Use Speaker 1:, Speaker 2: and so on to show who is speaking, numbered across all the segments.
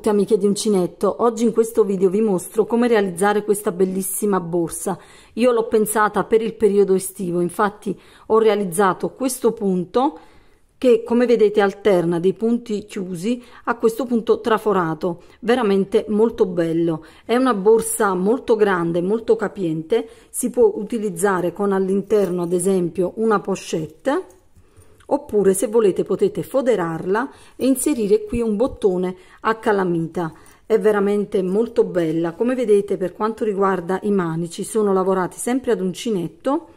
Speaker 1: tutte amiche di Uncinetto, oggi in questo video vi mostro come realizzare questa bellissima borsa. Io l'ho pensata per il periodo estivo, infatti ho realizzato questo punto che come vedete alterna dei punti chiusi a questo punto traforato, veramente molto bello. È una borsa molto grande, molto capiente, si può utilizzare con all'interno ad esempio una pochette oppure se volete potete foderarla e inserire qui un bottone a calamita è veramente molto bella come vedete per quanto riguarda i manici sono lavorati sempre ad uncinetto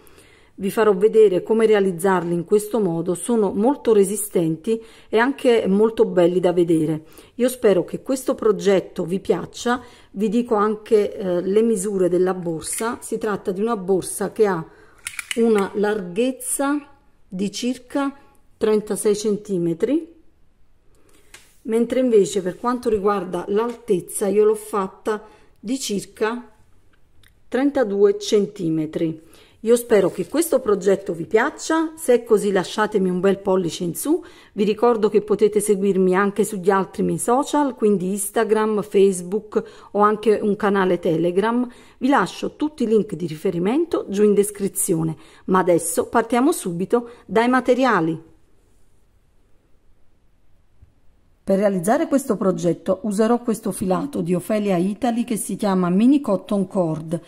Speaker 1: vi farò vedere come realizzarli in questo modo sono molto resistenti e anche molto belli da vedere io spero che questo progetto vi piaccia vi dico anche eh, le misure della borsa si tratta di una borsa che ha una larghezza di circa 36 cm mentre invece per quanto riguarda l'altezza io l'ho fatta di circa 32 cm io spero che questo progetto vi piaccia, se è così lasciatemi un bel pollice in su, vi ricordo che potete seguirmi anche sugli altri miei social, quindi Instagram, Facebook o anche un canale Telegram, vi lascio tutti i link di riferimento giù in descrizione, ma adesso partiamo subito dai materiali. Per realizzare questo progetto userò questo filato di Ophelia Italy che si chiama Mini Cotton Cord.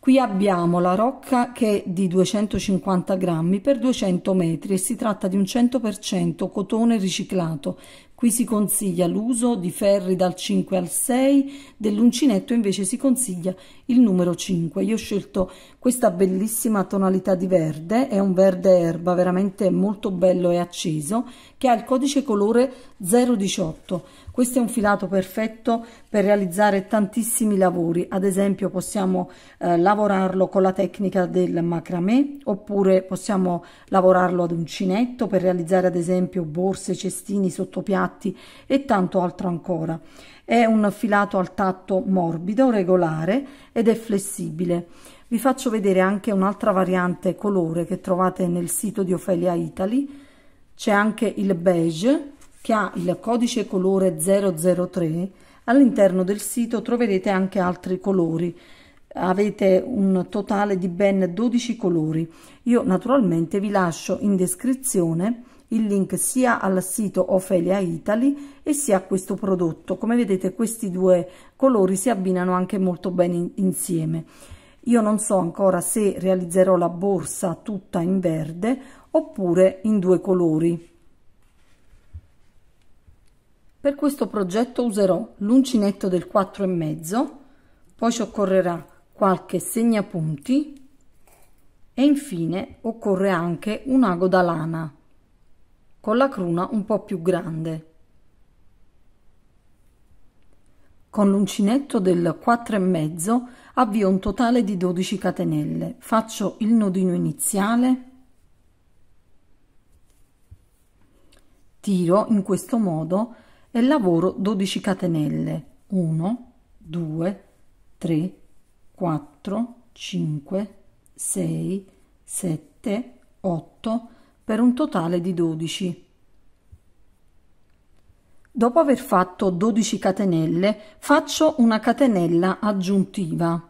Speaker 1: Qui abbiamo la rocca che è di 250 grammi per 200 metri e si tratta di un 100% cotone riciclato, Qui si consiglia l'uso di ferri dal 5 al 6, dell'uncinetto invece si consiglia il numero 5. Io ho scelto questa bellissima tonalità di verde, è un verde erba veramente molto bello e acceso, che ha il codice colore 018. Questo è un filato perfetto per realizzare tantissimi lavori, ad esempio possiamo eh, lavorarlo con la tecnica del macramé oppure possiamo lavorarlo ad uncinetto per realizzare ad esempio borse, cestini, sottopiatti piatti e tanto altro ancora. È un filato al tatto morbido, regolare ed è flessibile. Vi faccio vedere anche un'altra variante colore che trovate nel sito di Ofelia Italy. C'è anche il beige che ha il codice colore 003. All'interno del sito troverete anche altri colori avete un totale di ben 12 colori. Io naturalmente vi lascio in descrizione il link sia al sito Ophelia Italy e sia a questo prodotto. Come vedete questi due colori si abbinano anche molto bene in insieme. Io non so ancora se realizzerò la borsa tutta in verde oppure in due colori. Per questo progetto userò l'uncinetto del 4,5, poi ci occorrerà qualche segnapunti e infine occorre anche un ago da lana con la cruna un po' più grande. Con l'uncinetto del 4,5 avvio un totale di 12 catenelle. Faccio il nodino iniziale, tiro in questo modo e lavoro 12 catenelle. 1, 2, 3, 4, 5, 6, 7, 8, per un totale di 12. Dopo aver fatto 12 catenelle faccio una catenella aggiuntiva.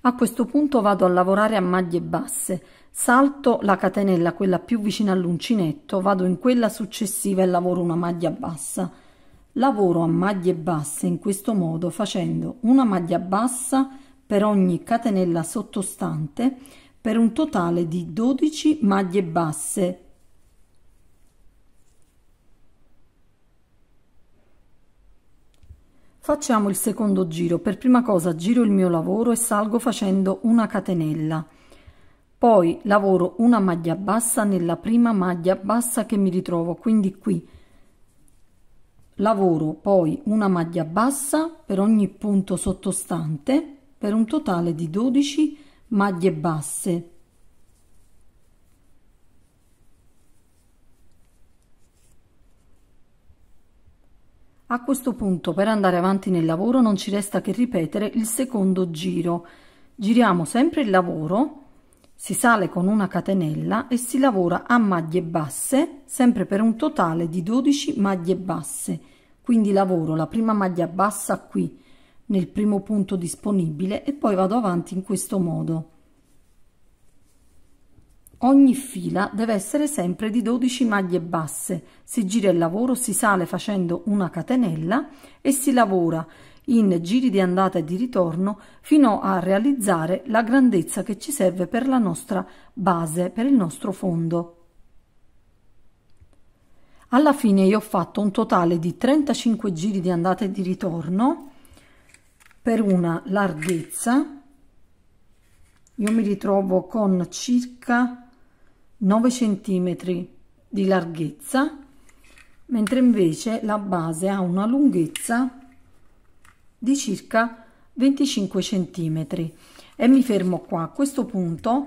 Speaker 1: A questo punto vado a lavorare a maglie basse, salto la catenella, quella più vicina all'uncinetto, vado in quella successiva e lavoro una maglia bassa. Lavoro a maglie basse in questo modo facendo una maglia bassa per ogni catenella sottostante per un totale di 12 maglie basse. Facciamo il secondo giro. Per prima cosa giro il mio lavoro e salgo facendo una catenella. Poi lavoro una maglia bassa nella prima maglia bassa che mi ritrovo, quindi qui lavoro poi una maglia bassa per ogni punto sottostante per un totale di 12 maglie maglie basse. A questo punto per andare avanti nel lavoro non ci resta che ripetere il secondo giro. Giriamo sempre il lavoro, si sale con una catenella e si lavora a maglie basse, sempre per un totale di 12 maglie basse. Quindi lavoro la prima maglia bassa qui, nel primo punto disponibile e poi vado avanti in questo modo. Ogni fila deve essere sempre di 12 maglie basse, si gira il lavoro, si sale facendo una catenella e si lavora in giri di andata e di ritorno fino a realizzare la grandezza che ci serve per la nostra base, per il nostro fondo. Alla fine io ho fatto un totale di 35 giri di andata e di ritorno per una larghezza io mi ritrovo con circa 9 centimetri di larghezza mentre invece la base ha una lunghezza di circa 25 centimetri e mi fermo qua a questo punto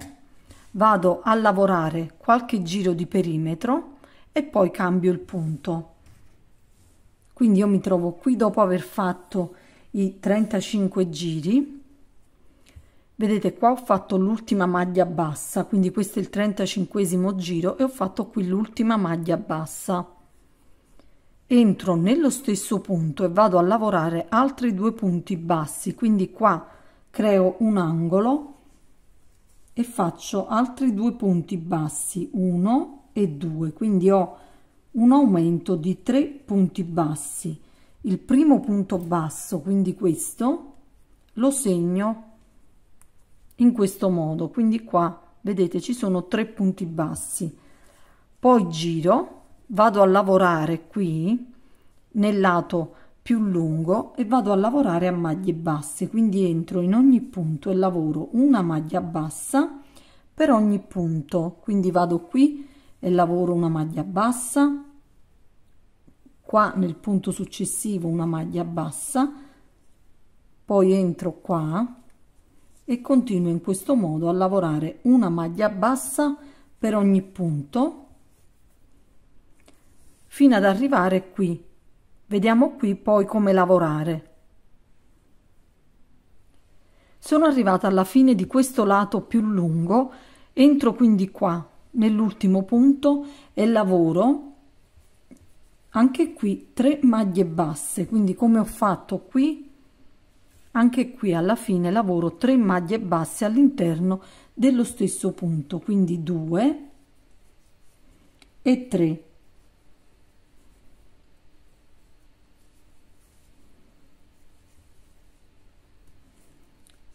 Speaker 1: vado a lavorare qualche giro di perimetro e poi cambio il punto quindi io mi trovo qui dopo aver fatto i 35 giri vedete qua ho fatto l'ultima maglia bassa quindi questo è il 35 giro e ho fatto qui l'ultima maglia bassa entro nello stesso punto e vado a lavorare altri due punti bassi quindi qua creo un angolo e faccio altri due punti bassi 1 e 2 quindi ho un aumento di 3 punti bassi il primo punto basso, quindi questo, lo segno in questo modo. Quindi qua, vedete, ci sono tre punti bassi. Poi giro, vado a lavorare qui nel lato più lungo e vado a lavorare a maglie basse. Quindi entro in ogni punto e lavoro una maglia bassa per ogni punto. Quindi vado qui e lavoro una maglia bassa qua nel punto successivo una maglia bassa poi entro qua e continuo in questo modo a lavorare una maglia bassa per ogni punto fino ad arrivare qui vediamo qui poi come lavorare sono arrivata alla fine di questo lato più lungo entro quindi qua nell'ultimo punto e lavoro anche qui 3 maglie basse quindi come ho fatto qui anche qui alla fine lavoro 3 maglie basse all'interno dello stesso punto quindi 2 e 3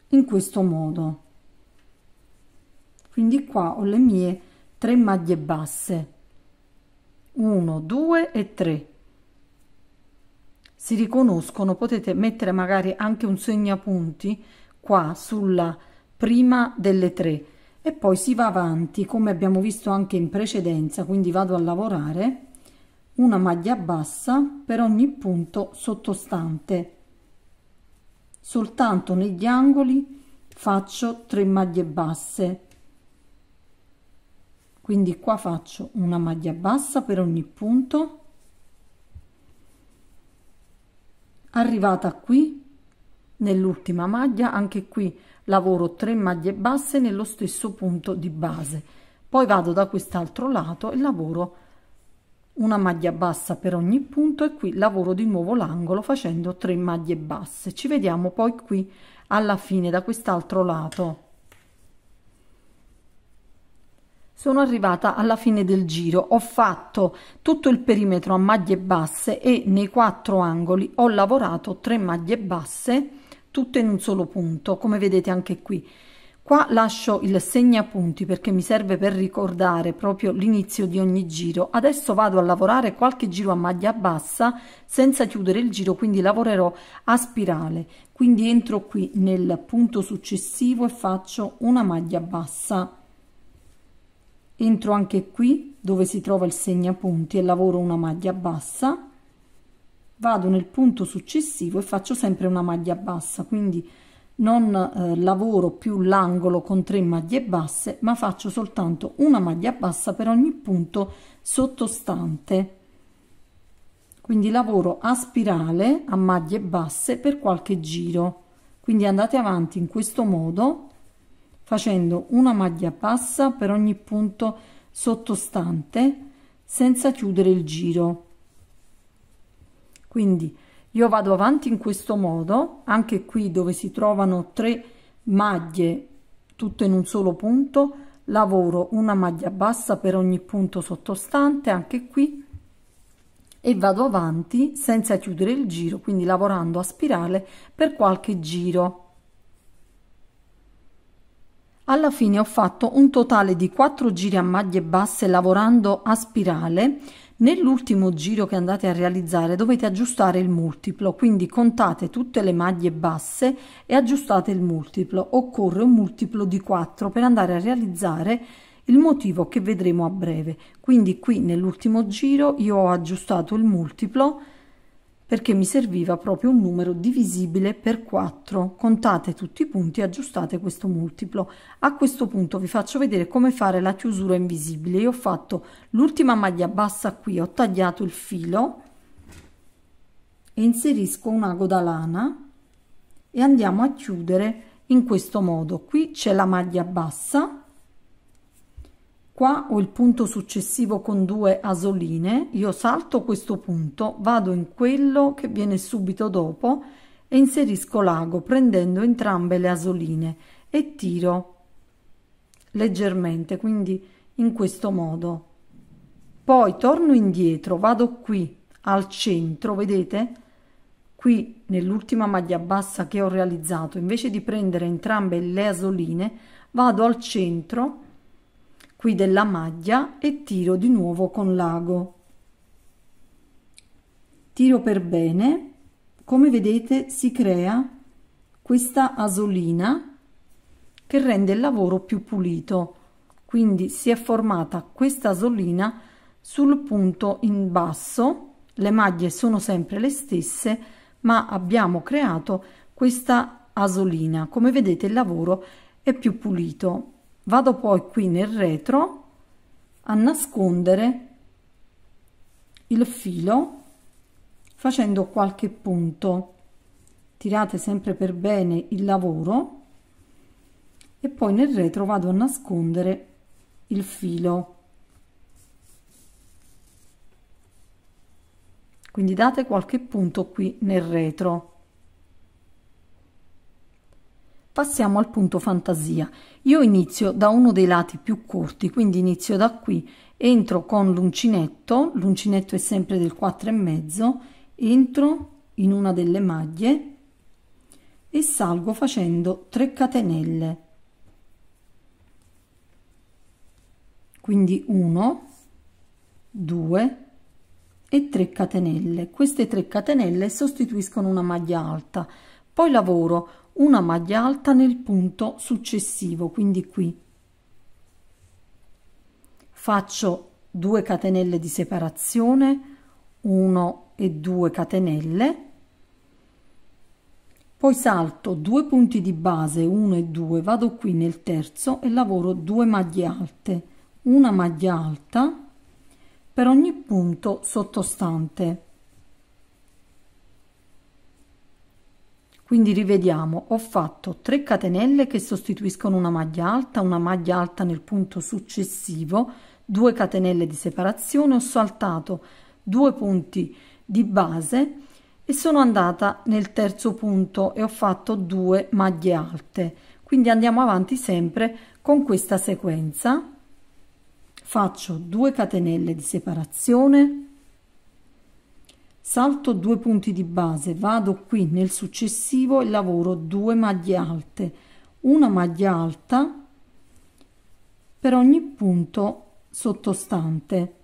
Speaker 1: in questo modo quindi qua ho le mie 3 maglie basse 1, 2 e 3 si riconoscono, potete mettere magari anche un segnapunti qua sulla prima delle tre e poi si va avanti come abbiamo visto anche in precedenza, quindi vado a lavorare una maglia bassa per ogni punto sottostante. Soltanto negli angoli faccio 3 maglie basse quindi qua faccio una maglia bassa per ogni punto arrivata qui nell'ultima maglia anche qui lavoro 3 maglie basse nello stesso punto di base poi vado da quest'altro lato e lavoro una maglia bassa per ogni punto e qui lavoro di nuovo l'angolo facendo 3 maglie basse ci vediamo poi qui alla fine da quest'altro lato Sono arrivata alla fine del giro, ho fatto tutto il perimetro a maglie basse e nei quattro angoli ho lavorato tre maglie basse tutte in un solo punto, come vedete anche qui. Qua lascio il segnapunti perché mi serve per ricordare proprio l'inizio di ogni giro. Adesso vado a lavorare qualche giro a maglia bassa senza chiudere il giro, quindi lavorerò a spirale. Quindi entro qui nel punto successivo e faccio una maglia bassa entro anche qui dove si trova il segnapunti e lavoro una maglia bassa vado nel punto successivo e faccio sempre una maglia bassa quindi non eh, lavoro più l'angolo con tre maglie basse ma faccio soltanto una maglia bassa per ogni punto sottostante quindi lavoro a spirale a maglie basse per qualche giro quindi andate avanti in questo modo facendo una maglia bassa per ogni punto sottostante senza chiudere il giro quindi io vado avanti in questo modo anche qui dove si trovano tre maglie tutte in un solo punto lavoro una maglia bassa per ogni punto sottostante anche qui e vado avanti senza chiudere il giro quindi lavorando a spirale per qualche giro alla fine ho fatto un totale di 4 giri a maglie basse lavorando a spirale. Nell'ultimo giro che andate a realizzare dovete aggiustare il multiplo, quindi contate tutte le maglie basse e aggiustate il multiplo. Occorre un multiplo di 4 per andare a realizzare il motivo che vedremo a breve. Quindi qui nell'ultimo giro io ho aggiustato il multiplo perché mi serviva proprio un numero divisibile per 4. Contate tutti i punti e aggiustate questo multiplo. A questo punto vi faccio vedere come fare la chiusura invisibile. Io ho fatto l'ultima maglia bassa qui, ho tagliato il filo e inserisco un ago da lana e andiamo a chiudere in questo modo. Qui c'è la maglia bassa qua ho il punto successivo con due asoline, io salto questo punto, vado in quello che viene subito dopo e inserisco l'ago prendendo entrambe le asoline e tiro leggermente, quindi in questo modo. Poi torno indietro, vado qui al centro, vedete? Qui nell'ultima maglia bassa che ho realizzato, invece di prendere entrambe le asoline, vado al centro qui della maglia e tiro di nuovo con l'ago tiro per bene come vedete si crea questa asolina che rende il lavoro più pulito quindi si è formata questa asolina sul punto in basso le maglie sono sempre le stesse ma abbiamo creato questa asolina come vedete il lavoro è più pulito vado poi qui nel retro a nascondere il filo facendo qualche punto tirate sempre per bene il lavoro e poi nel retro vado a nascondere il filo quindi date qualche punto qui nel retro Passiamo al punto fantasia. Io inizio da uno dei lati più corti, quindi inizio da qui, entro con l'uncinetto, l'uncinetto è sempre del 4,5, entro in una delle maglie e salgo facendo 3 catenelle. Quindi 1, 2 e 3 catenelle. Queste 3 catenelle sostituiscono una maglia alta. Poi lavoro una maglia alta nel punto successivo quindi qui faccio 2 catenelle di separazione 1 e 2 catenelle poi salto 2 punti di base 1 e 2 vado qui nel terzo e lavoro 2 maglie alte una maglia alta per ogni punto sottostante Quindi rivediamo, ho fatto 3 catenelle che sostituiscono una maglia alta, una maglia alta nel punto successivo, 2 catenelle di separazione, ho saltato 2 punti di base e sono andata nel terzo punto e ho fatto 2 maglie alte. Quindi andiamo avanti sempre con questa sequenza. Faccio 2 catenelle di separazione, Salto due punti di base, vado qui nel successivo e lavoro due maglie alte, una maglia alta per ogni punto sottostante.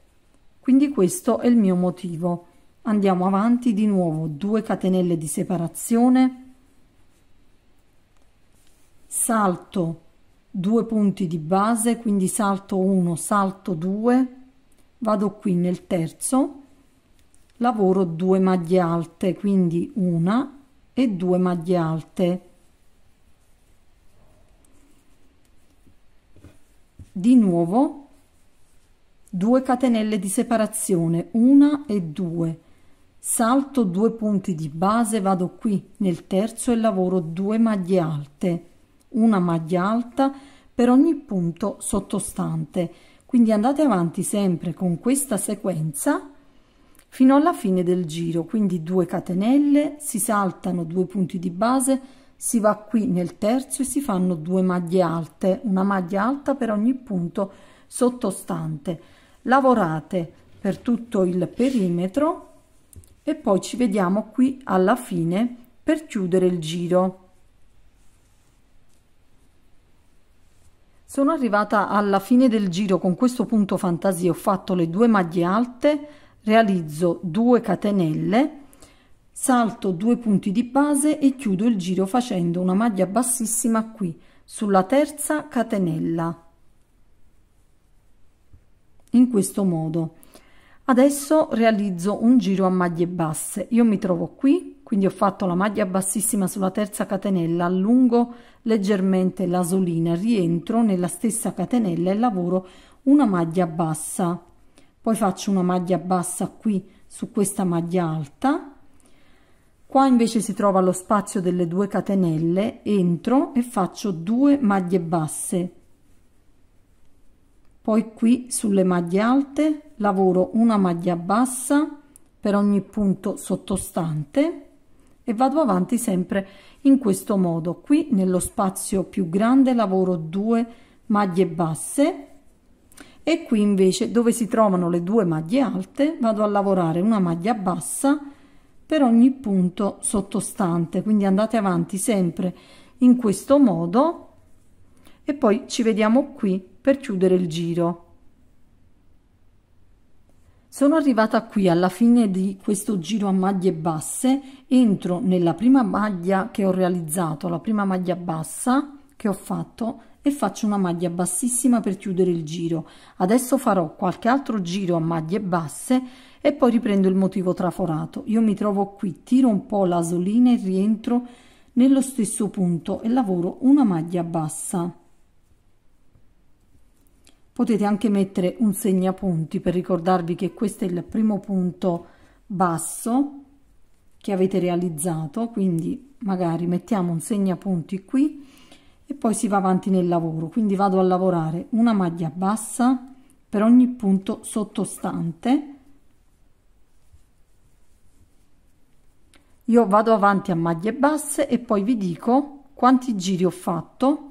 Speaker 1: Quindi questo è il mio motivo. Andiamo avanti di nuovo, 2 catenelle di separazione, salto 2 punti di base, quindi salto 1, salto 2, vado qui nel terzo lavoro 2 maglie alte quindi una e due maglie alte di nuovo 2 catenelle di separazione una e due salto 2 punti di base vado qui nel terzo e lavoro 2 maglie alte una maglia alta per ogni punto sottostante quindi andate avanti sempre con questa sequenza fino alla fine del giro, quindi 2 catenelle, si saltano due punti di base, si va qui nel terzo e si fanno due maglie alte, una maglia alta per ogni punto sottostante. Lavorate per tutto il perimetro e poi ci vediamo qui alla fine per chiudere il giro. Sono arrivata alla fine del giro con questo punto fantasia, ho fatto le due maglie alte realizzo 2 catenelle salto 2 punti di base e chiudo il giro facendo una maglia bassissima qui sulla terza catenella in questo modo adesso realizzo un giro a maglie basse io mi trovo qui quindi ho fatto la maglia bassissima sulla terza catenella allungo leggermente l'asolina rientro nella stessa catenella e lavoro una maglia bassa poi faccio una maglia bassa qui su questa maglia alta qua invece si trova lo spazio delle due catenelle entro e faccio due maglie basse poi qui sulle maglie alte lavoro una maglia bassa per ogni punto sottostante e vado avanti sempre in questo modo qui nello spazio più grande lavoro due maglie basse e qui invece dove si trovano le due maglie alte vado a lavorare una maglia bassa per ogni punto sottostante quindi andate avanti sempre in questo modo e poi ci vediamo qui per chiudere il giro sono arrivata qui alla fine di questo giro a maglie basse entro nella prima maglia che ho realizzato la prima maglia bassa che ho fatto e faccio una maglia bassissima per chiudere il giro adesso farò qualche altro giro a maglie basse e poi riprendo il motivo traforato io mi trovo qui tiro un po l'asolina e rientro nello stesso punto e lavoro una maglia bassa potete anche mettere un segnapunti per ricordarvi che questo è il primo punto basso che avete realizzato quindi magari mettiamo un segnapunti qui e poi si va avanti nel lavoro quindi vado a lavorare una maglia bassa per ogni punto sottostante io vado avanti a maglie basse e poi vi dico quanti giri ho fatto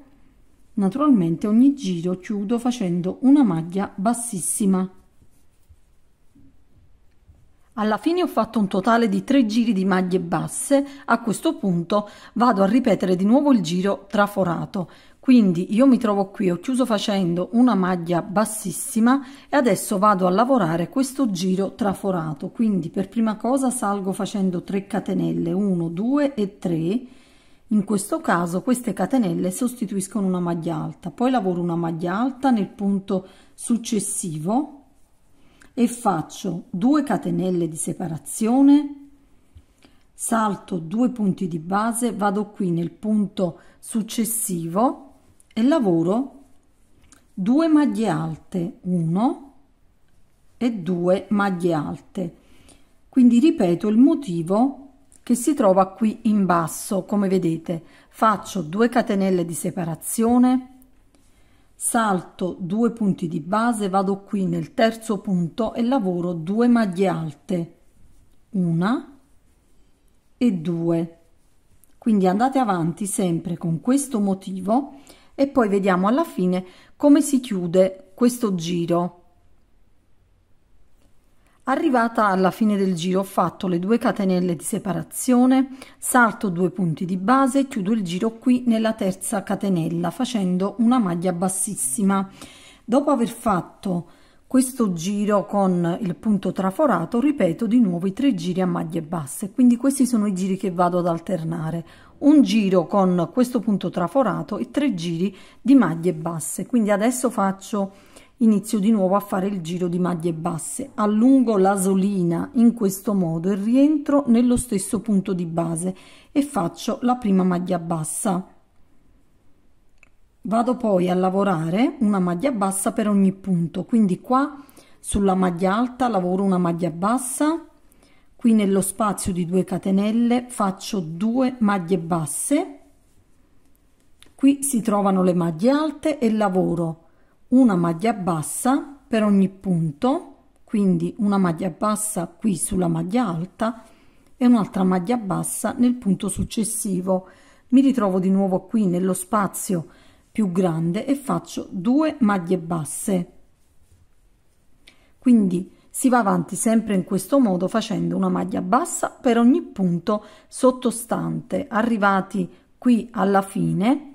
Speaker 1: naturalmente ogni giro chiudo facendo una maglia bassissima alla fine ho fatto un totale di tre giri di maglie basse, a questo punto vado a ripetere di nuovo il giro traforato, quindi io mi trovo qui, ho chiuso facendo una maglia bassissima e adesso vado a lavorare questo giro traforato, quindi per prima cosa salgo facendo 3 catenelle, 1, 2 e 3, in questo caso queste catenelle sostituiscono una maglia alta, poi lavoro una maglia alta nel punto successivo, e faccio 2 catenelle di separazione, salto 2 punti di base, vado qui nel punto successivo e lavoro 2 maglie alte, 1 e 2 maglie alte. Quindi ripeto il motivo che si trova qui in basso, come vedete. Faccio 2 catenelle di separazione, salto due punti di base, vado qui nel terzo punto e lavoro due maglie alte, una e due. Quindi andate avanti sempre con questo motivo e poi vediamo alla fine come si chiude questo giro. Arrivata alla fine del giro ho fatto le due catenelle di separazione, salto due punti di base, chiudo il giro qui nella terza catenella facendo una maglia bassissima. Dopo aver fatto questo giro con il punto traforato ripeto di nuovo i tre giri a maglie basse quindi questi sono i giri che vado ad alternare un giro con questo punto traforato e tre giri di maglie basse quindi adesso faccio Inizio di nuovo a fare il giro di maglie basse, allungo l'asolina in questo modo e rientro nello stesso punto di base e faccio la prima maglia bassa. Vado poi a lavorare una maglia bassa per ogni punto, quindi qua sulla maglia alta lavoro una maglia bassa, qui nello spazio di 2 catenelle faccio 2 maglie basse, qui si trovano le maglie alte e lavoro una maglia bassa per ogni punto quindi una maglia bassa qui sulla maglia alta e un'altra maglia bassa nel punto successivo mi ritrovo di nuovo qui nello spazio più grande e faccio due maglie basse quindi si va avanti sempre in questo modo facendo una maglia bassa per ogni punto sottostante arrivati qui alla fine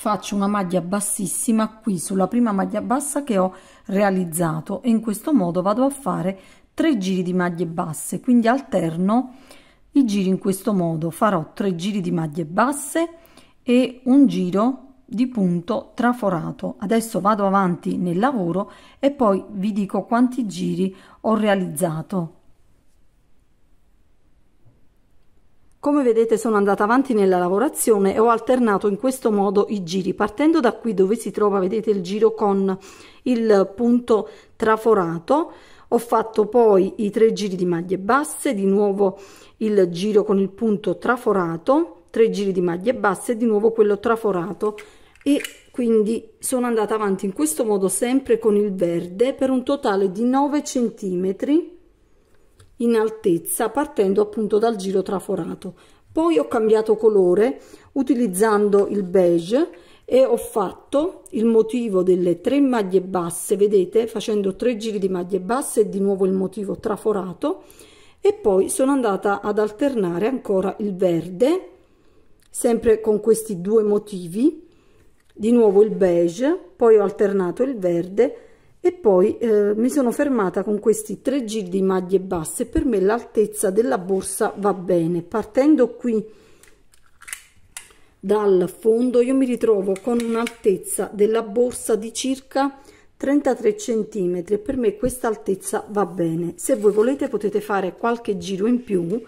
Speaker 1: faccio una maglia bassissima qui sulla prima maglia bassa che ho realizzato e in questo modo vado a fare tre giri di maglie basse quindi alterno i giri in questo modo farò tre giri di maglie basse e un giro di punto traforato adesso vado avanti nel lavoro e poi vi dico quanti giri ho realizzato Come vedete sono andata avanti nella lavorazione e ho alternato in questo modo i giri partendo da qui dove si trova vedete il giro con il punto traforato ho fatto poi i tre giri di maglie basse di nuovo il giro con il punto traforato tre giri di maglie basse di nuovo quello traforato e quindi sono andata avanti in questo modo sempre con il verde per un totale di 9 centimetri in altezza partendo appunto dal giro traforato poi ho cambiato colore utilizzando il beige e ho fatto il motivo delle tre maglie basse vedete facendo tre giri di maglie basse di nuovo il motivo traforato e poi sono andata ad alternare ancora il verde sempre con questi due motivi di nuovo il beige poi ho alternato il verde e poi eh, mi sono fermata con questi tre giri di maglie basse per me l'altezza della borsa va bene partendo qui dal fondo io mi ritrovo con un'altezza della borsa di circa 33 centimetri per me questa altezza va bene se voi volete potete fare qualche giro in più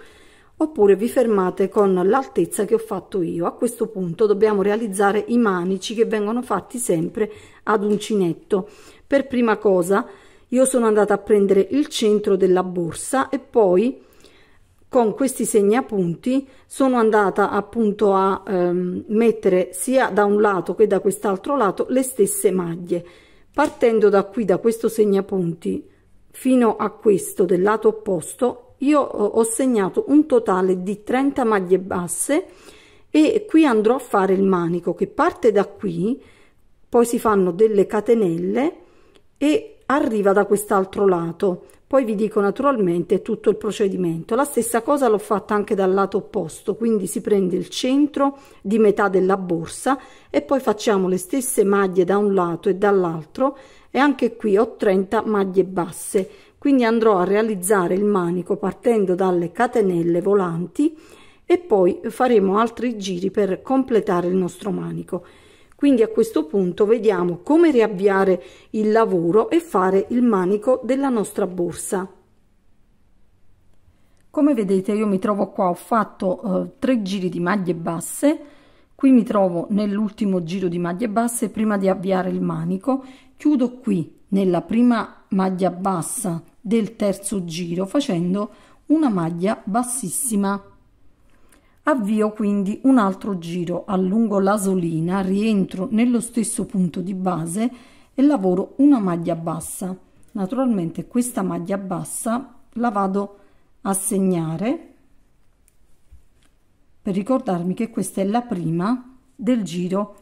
Speaker 1: oppure vi fermate con l'altezza che ho fatto io a questo punto dobbiamo realizzare i manici che vengono fatti sempre ad uncinetto per prima cosa io sono andata a prendere il centro della borsa e poi con questi segnapunti sono andata appunto a ehm, mettere sia da un lato che da quest'altro lato le stesse maglie partendo da qui da questo segnapunti fino a questo del lato opposto io ho segnato un totale di 30 maglie basse e qui andrò a fare il manico che parte da qui poi si fanno delle catenelle e arriva da quest'altro lato. Poi vi dico naturalmente tutto il procedimento. La stessa cosa l'ho fatta anche dal lato opposto, quindi si prende il centro di metà della borsa e poi facciamo le stesse maglie da un lato e dall'altro e anche qui ho 30 maglie basse. Quindi andrò a realizzare il manico partendo dalle catenelle volanti e poi faremo altri giri per completare il nostro manico. Quindi a questo punto vediamo come riavviare il lavoro e fare il manico della nostra borsa. Come vedete io mi trovo qua, ho fatto eh, tre giri di maglie basse, qui mi trovo nell'ultimo giro di maglie basse prima di avviare il manico, chiudo qui nella prima maglia bassa del terzo giro facendo una maglia bassissima Avvio quindi un altro giro allungo l'asolina, rientro nello stesso punto di base e lavoro una maglia bassa. Naturalmente questa maglia bassa la vado a segnare per ricordarmi che questa è la prima del giro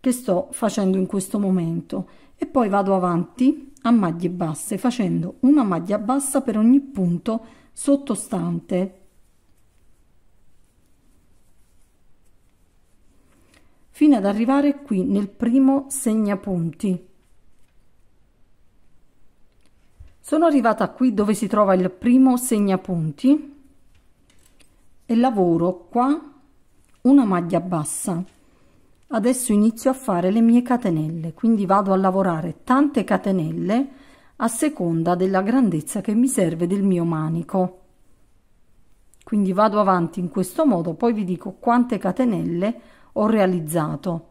Speaker 1: che sto facendo in questo momento e poi vado avanti a maglie basse facendo una maglia bassa per ogni punto sottostante fino ad arrivare qui nel primo segnapunti. Sono arrivata qui dove si trova il primo segnapunti e lavoro qua una maglia bassa. Adesso inizio a fare le mie catenelle, quindi vado a lavorare tante catenelle a seconda della grandezza che mi serve del mio manico. Quindi vado avanti in questo modo, poi vi dico quante catenelle ho realizzato.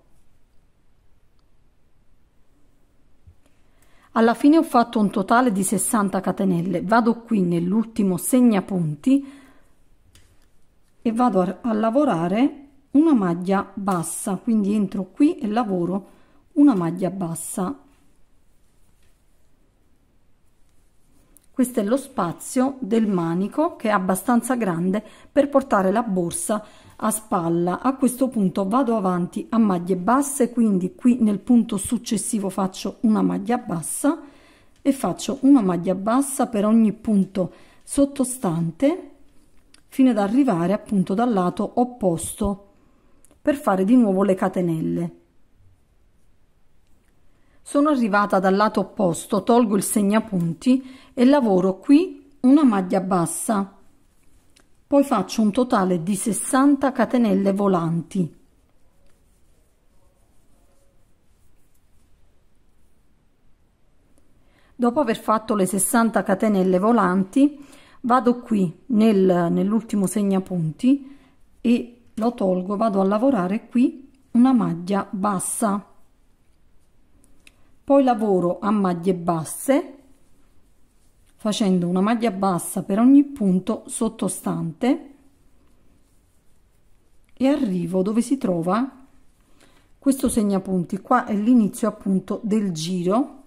Speaker 1: Alla fine ho fatto un totale di 60 catenelle. Vado qui nell'ultimo segnapunti e vado a, a lavorare una maglia bassa, quindi entro qui e lavoro una maglia bassa Questo è lo spazio del manico che è abbastanza grande per portare la borsa a spalla. A questo punto vado avanti a maglie basse, quindi qui nel punto successivo faccio una maglia bassa e faccio una maglia bassa per ogni punto sottostante fino ad arrivare appunto dal lato opposto per fare di nuovo le catenelle sono arrivata dal lato opposto, tolgo il segnapunti e lavoro qui una maglia bassa. Poi faccio un totale di 60 catenelle volanti. Dopo aver fatto le 60 catenelle volanti, vado qui nel, nell'ultimo segnapunti e lo tolgo, vado a lavorare qui una maglia bassa poi lavoro a maglie basse facendo una maglia bassa per ogni punto sottostante e arrivo dove si trova questo segnapunti qua è l'inizio appunto del giro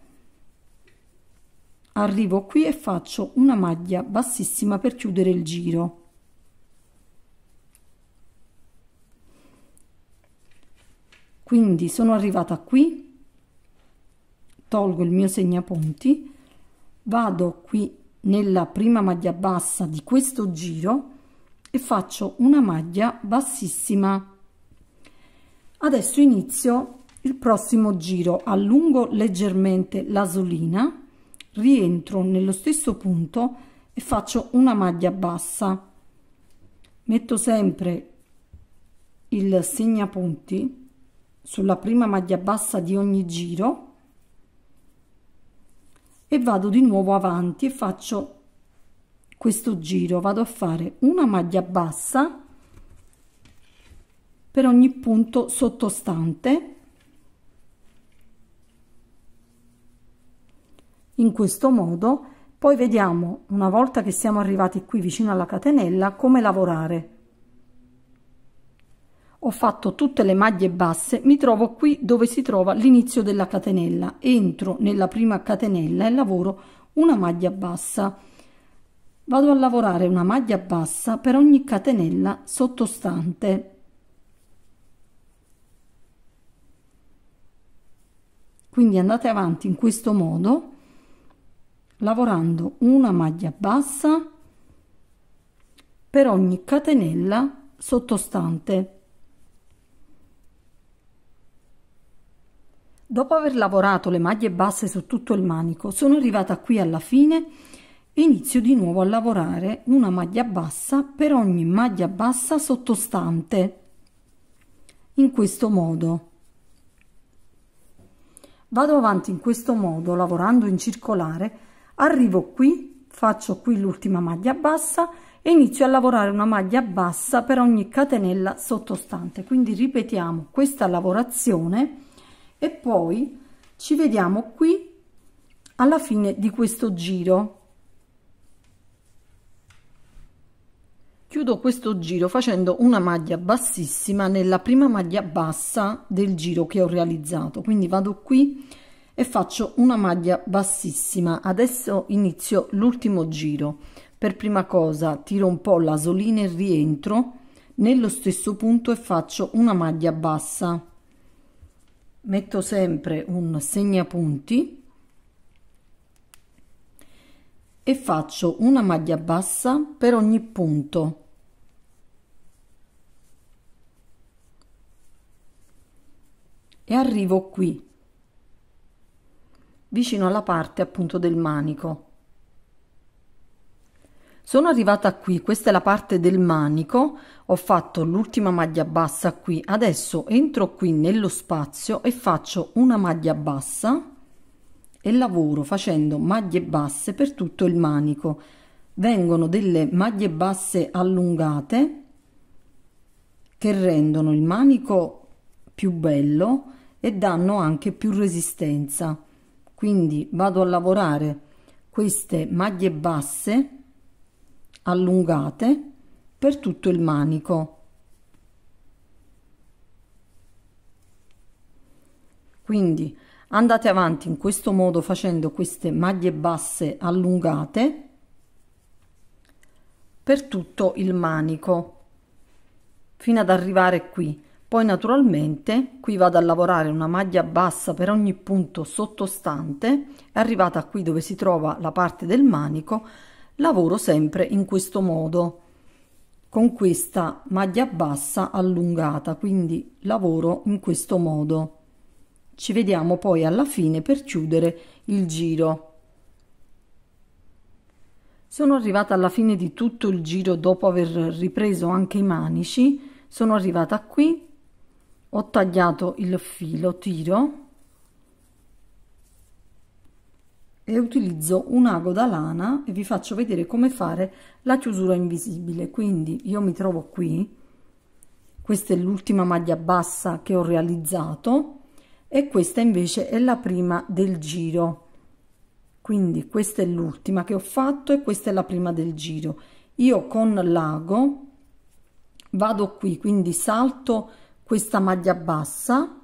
Speaker 1: arrivo qui e faccio una maglia bassissima per chiudere il giro quindi sono arrivata qui tolgo il mio segnapunti vado qui nella prima maglia bassa di questo giro e faccio una maglia bassissima adesso inizio il prossimo giro allungo leggermente la solina, rientro nello stesso punto e faccio una maglia bassa metto sempre il segnapunti sulla prima maglia bassa di ogni giro e vado di nuovo avanti e faccio questo giro vado a fare una maglia bassa per ogni punto sottostante in questo modo poi vediamo una volta che siamo arrivati qui vicino alla catenella come lavorare ho fatto tutte le maglie basse, mi trovo qui dove si trova l'inizio della catenella. Entro nella prima catenella e lavoro una maglia bassa. Vado a lavorare una maglia bassa per ogni catenella sottostante. Quindi andate avanti in questo modo, lavorando una maglia bassa per ogni catenella sottostante. Dopo aver lavorato le maglie basse su tutto il manico, sono arrivata qui alla fine e inizio di nuovo a lavorare una maglia bassa per ogni maglia bassa sottostante. In questo modo. Vado avanti in questo modo, lavorando in circolare, arrivo qui, faccio qui l'ultima maglia bassa e inizio a lavorare una maglia bassa per ogni catenella sottostante. Quindi ripetiamo questa lavorazione e poi ci vediamo qui alla fine di questo giro chiudo questo giro facendo una maglia bassissima nella prima maglia bassa del giro che ho realizzato quindi vado qui e faccio una maglia bassissima adesso inizio l'ultimo giro per prima cosa tiro un po l'asolina e rientro nello stesso punto e faccio una maglia bassa metto sempre un segnapunti e faccio una maglia bassa per ogni punto e arrivo qui vicino alla parte appunto del manico sono arrivata qui, questa è la parte del manico, ho fatto l'ultima maglia bassa qui, adesso entro qui nello spazio e faccio una maglia bassa e lavoro facendo maglie basse per tutto il manico. Vengono delle maglie basse allungate che rendono il manico più bello e danno anche più resistenza. Quindi vado a lavorare queste maglie basse allungate per tutto il manico. Quindi andate avanti in questo modo facendo queste maglie basse allungate per tutto il manico fino ad arrivare qui poi naturalmente qui vado a lavorare una maglia bassa per ogni punto sottostante arrivata qui dove si trova la parte del manico Lavoro sempre in questo modo con questa maglia bassa allungata, quindi lavoro in questo modo. Ci vediamo poi alla fine per chiudere il giro. Sono arrivata alla fine di tutto il giro dopo aver ripreso anche i manici. Sono arrivata qui, ho tagliato il filo, tiro e utilizzo un ago da lana e vi faccio vedere come fare la chiusura invisibile quindi io mi trovo qui questa è l'ultima maglia bassa che ho realizzato e questa invece è la prima del giro quindi questa è l'ultima che ho fatto e questa è la prima del giro io con l'ago vado qui quindi salto questa maglia bassa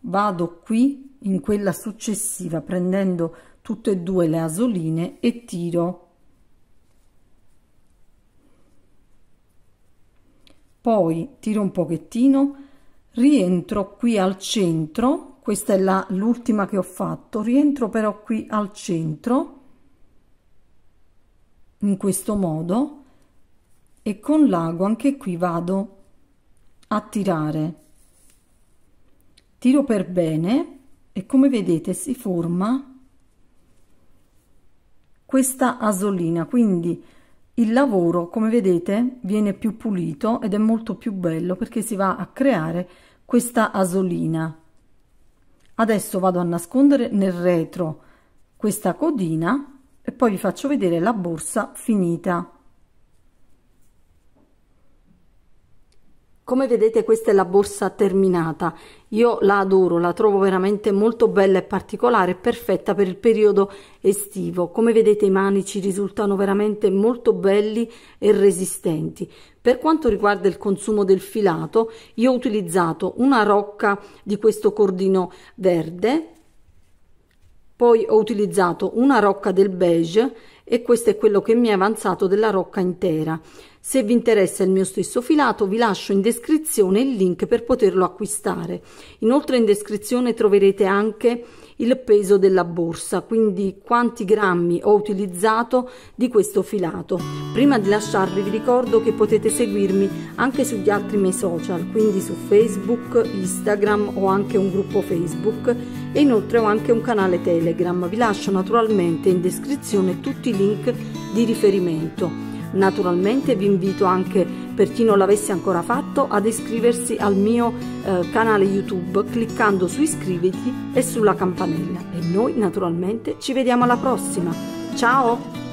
Speaker 1: vado qui in quella successiva prendendo tutte e due le asoline e tiro poi tiro un pochettino rientro qui al centro questa è l'ultima che ho fatto rientro però qui al centro in questo modo e con l'ago anche qui vado a tirare tiro per bene e come vedete si forma questa asolina quindi il lavoro come vedete viene più pulito ed è molto più bello perché si va a creare questa asolina adesso vado a nascondere nel retro questa codina e poi vi faccio vedere la borsa finita Come vedete questa è la borsa terminata, io la adoro, la trovo veramente molto bella e particolare, perfetta per il periodo estivo. Come vedete i manici risultano veramente molto belli e resistenti. Per quanto riguarda il consumo del filato, io ho utilizzato una rocca di questo cordino verde, poi ho utilizzato una rocca del beige e questo è quello che mi è avanzato della rocca intera. Se vi interessa il mio stesso filato vi lascio in descrizione il link per poterlo acquistare. Inoltre in descrizione troverete anche il peso della borsa, quindi quanti grammi ho utilizzato di questo filato. Prima di lasciarvi vi ricordo che potete seguirmi anche sugli altri miei social, quindi su Facebook, Instagram o anche un gruppo Facebook e inoltre ho anche un canale Telegram. Vi lascio naturalmente in descrizione tutti i link di riferimento. Naturalmente vi invito anche, per chi non l'avesse ancora fatto, ad iscriversi al mio eh, canale YouTube cliccando su iscriviti e sulla campanella. E noi naturalmente ci vediamo alla prossima. Ciao!